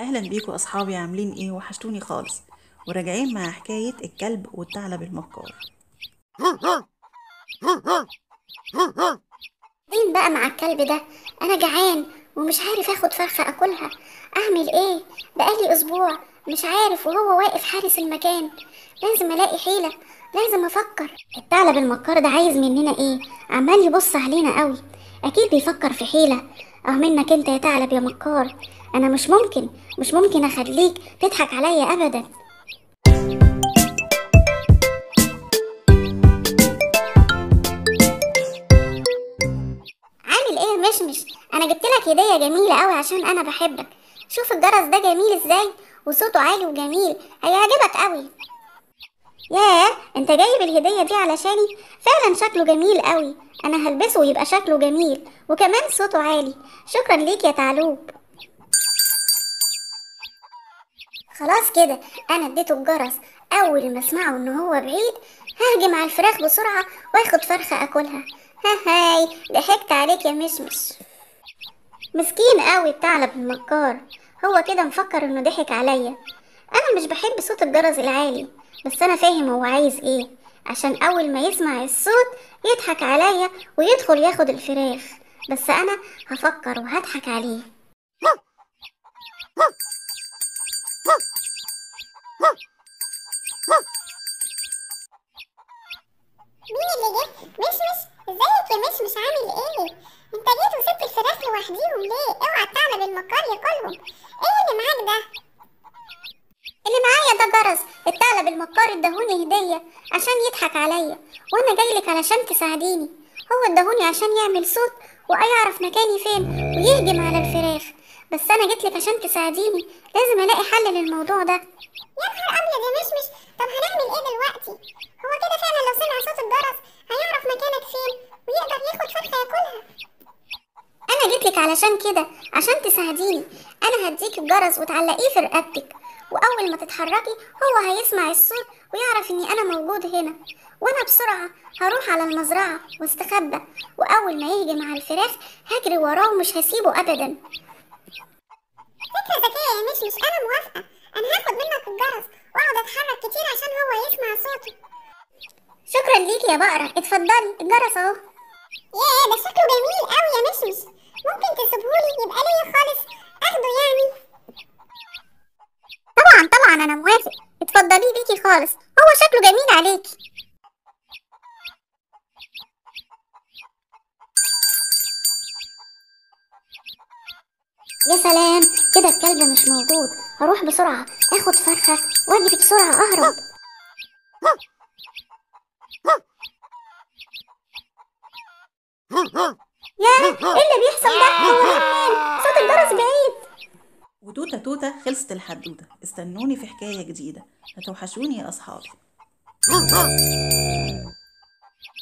اهلا بيكم اصحابي عاملين ايه وحشتوني خالص وراجعين مع حكايه الكلب والثعلب المكار مين بقى مع الكلب ده انا جعان ومش عارف اخد فرخه اكلها اعمل ايه بقالي اسبوع مش عارف وهو واقف حارس المكان لازم الاقي حيله لازم افكر الثعلب المكار ده عايز مننا ايه عمال يبص علينا قوي اكيد بيفكر في حيله اه منك انت يا ثعلب يا مكار انا مش ممكن مش ممكن اخليك تضحك عليا ابدا عامل ايه مشمش انا جبت لك هديه جميله قوي عشان انا بحبك شوف الجرس ده جميل ازاي وصوته عالي وجميل هيعجبك قوي ياه انت جايب الهدية دي علشاني فعلا شكله جميل قوي انا هلبسه ويبقى شكله جميل وكمان صوته عالي شكرا ليك يا تعلوب خلاص كده انا اديته الجرس اول ما اسمعه ان هو بعيد ههجم على الفراخ بسرعة واخد فرخة اكلها ها هاي ضحكت عليك يا مشمش مسكين قوي الثعلب المكار هو كده مفكر انه ضحك عليا انا مش بحب صوت الجرس العالي بس انا فاهم هو عايز ايه عشان اول ما يسمع الصوت يضحك عليا ويدخل ياخد الفراخ بس انا هفكر وهضحك عليه مشمش ازيك يا مشمش عامل ايه انت جيت وسبت الفراخ لوحديهم ليه اوعى تعمل المقاريه كلهم ايه اللي معاك ده اللي معايا ده جرس الثعلب المكار اداهوني هديه عشان يضحك عليا وانا جايلك علشان تساعديني هو اداهوني عشان يعمل صوت ويعرف مكاني فين ويهجم على الفراخ بس انا جيتلك عشان تساعديني لازم الاقي حل للموضوع ده يا نهار ابيض يا مشمش طب هنعمل ايه دلوقتي هو كده فعلا لو سمع صوت علشان كده عشان تساعديني انا هديكي الجرس وتعلقيه في رقبتك واول ما تتحركي هو هيسمع الصوت ويعرف اني انا موجود هنا وانا بسرعه هروح على المزرعه واستخبى واول ما يهجم على الفراخ هجري وراه ومش هسيبه ابدا فكره ذكيه يا مش مش انا موافقه انا هاخد منك الجرس واقعد اتحرك كتير عشان هو يسمع صوتي شكرا ليكي يا بقره اتفضلي الجرس اهو ياه ده شكله جميل قوي يا مشمش ممكن تسيبهولي يبقى ليا خالص اخده يعني طبعا طبعا انا موافق اتفضلي بيكي خالص هو شكله جميل عليكي يا سلام كده الكلب مش موجود هروح بسرعة اخد فرخة واجري بسرعة اهرب ياه ايه اللي بيحصل ده هو حمام صوت الجرس بعيد وتوتة توتة خلصت الحدوتة استنوني في حكاية جديدة هتوحشوني يا أصحابي